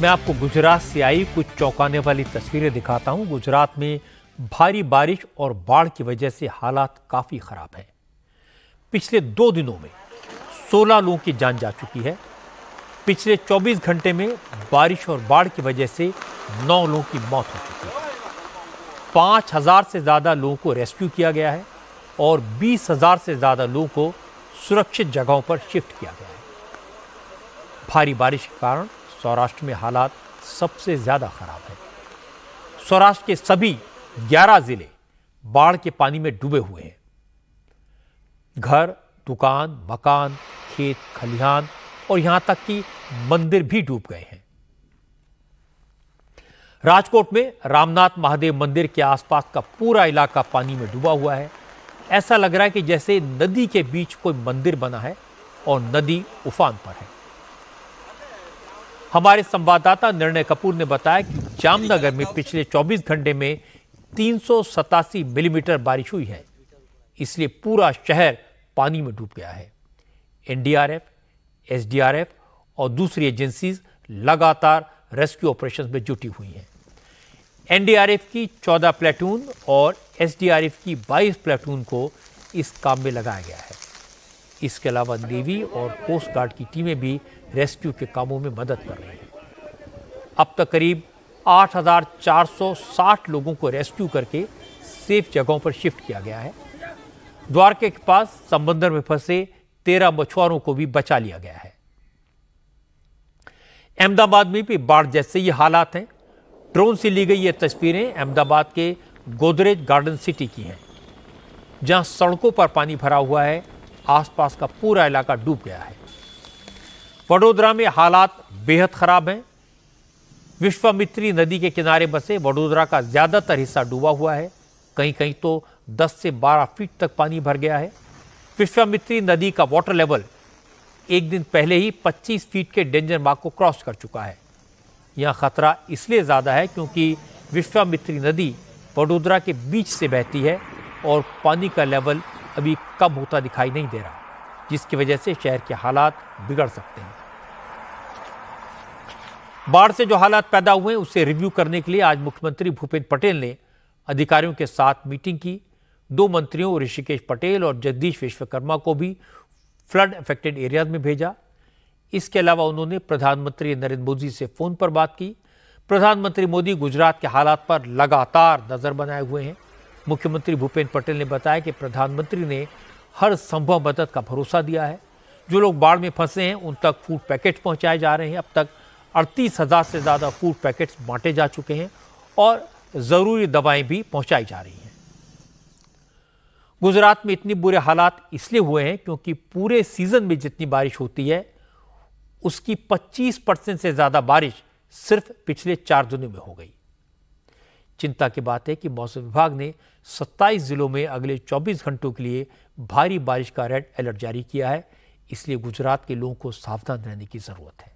मैं आपको गुजरात से आई कुछ चौंकाने वाली तस्वीरें दिखाता हूं गुजरात में भारी बारिश और बाढ़ की वजह से हालात काफ़ी ख़राब हैं पिछले दो दिनों में 16 लोगों की जान जा चुकी है पिछले 24 घंटे में बारिश और बाढ़ की वजह से 9 लोगों की मौत हो चुकी है पाँच हज़ार से ज़्यादा लोगों को रेस्क्यू किया गया है और बीस हज़ार से ज़्यादा लोगों को सुरक्षित जगहों पर शिफ्ट किया गया है भारी बारिश के कारण सौराष्ट्र में हालात सबसे ज़्यादा ख़राब है सौराष्ट्र के सभी 11 ज़िले बाढ़ के पानी में डूबे हुए हैं घर दुकान मकान खेत खलिहान और यहां तक कि मंदिर भी डूब गए हैं राजकोट में रामनाथ महादेव मंदिर के आसपास का पूरा इलाका पानी में डूबा हुआ है ऐसा लग रहा है कि जैसे नदी के बीच कोई मंदिर बना है और नदी उफान पर है हमारे संवाददाता निर्णय कपूर ने बताया कि जामनगर में पिछले 24 घंटे में तीन मिलीमीटर बारिश हुई है इसलिए पूरा शहर पानी में डूब गया है एनडीआरएफ एसडीआरएफ और दूसरी एजेंसीज लगातार रेस्क्यू ऑपरेशन में जुटी हुई हैं एनडीआरएफ की 14 प्लेटून और एसडीआरएफ की 22 प्लेटून को इस काम में लगाया गया है इसके अलावा नेवी और कोस्ट गार्ड की टीमें भी रेस्क्यू के कामों में मदद कर रही हैं अब तक करीब 8,460 लोगों को रेस्क्यू करके सेफ जगहों पर शिफ्ट किया गया है द्वारके के पास समंदर में फंसे तेरह मछुआरों को भी बचा लिया गया है अहमदाबाद में भी बाढ़ जैसे ये हालात हैं ड्रोन से ली गई ये तस्वीरें अहमदाबाद के गोदरेज गार्डन सिटी की हैं जहां सड़कों पर पानी भरा हुआ है आसपास का पूरा इलाका डूब गया है वडोदरा में हालात बेहद खराब हैं विश्वामित्री नदी के किनारे बसे वडोदरा का ज़्यादातर हिस्सा डूबा हुआ है कहीं कहीं तो 10 से 12 फीट तक पानी भर गया है विश्वामित्री नदी का वाटर लेवल एक दिन पहले ही 25 फीट के डेंजर मार्क को क्रॉस कर चुका है यह खतरा इसलिए ज़्यादा है क्योंकि विश्वामित्री नदी वडोदरा के बीच से बहती है और पानी का लेवल अभी कम होता दिखाई नहीं दे रहा जिसकी वजह से शहर के हालात बिगड़ सकते हैं बाढ़ से जो हालात पैदा हुए उसे रिव्यू करने के लिए आज मुख्यमंत्री भूपेंद्र पटेल ने अधिकारियों के साथ मीटिंग की दो मंत्रियों ऋषिकेश पटेल और जगदीश विश्वकर्मा को भी फ्लड अफेक्टेड एरियाज में भेजा इसके अलावा उन्होंने प्रधानमंत्री नरेंद्र मोदी से फ़ोन पर बात की प्रधानमंत्री मोदी गुजरात के हालात पर लगातार नज़र बनाए हुए हैं मुख्यमंत्री भूपेंद्र पटेल ने बताया कि प्रधानमंत्री ने हर संभव मदद का भरोसा दिया है जो लोग बाढ़ में फंसे हैं उन तक फूड पैकेट पहुंचाए जा रहे हैं अब तक अड़तीस हज़ार से ज़्यादा फूड पैकेट्स बांटे जा चुके हैं और ज़रूरी दवाएं भी पहुंचाई जा रही हैं गुजरात में इतनी बुरे हालात इसलिए हुए हैं क्योंकि पूरे सीज़न में जितनी बारिश होती है उसकी 25 परसेंट से ज़्यादा बारिश सिर्फ पिछले चार दिनों में हो गई चिंता की बात है कि मौसम विभाग ने 27 जिलों में अगले 24 घंटों के लिए भारी बारिश का रेड अलर्ट जारी किया है इसलिए गुजरात के लोगों को सावधान रहने की ज़रूरत है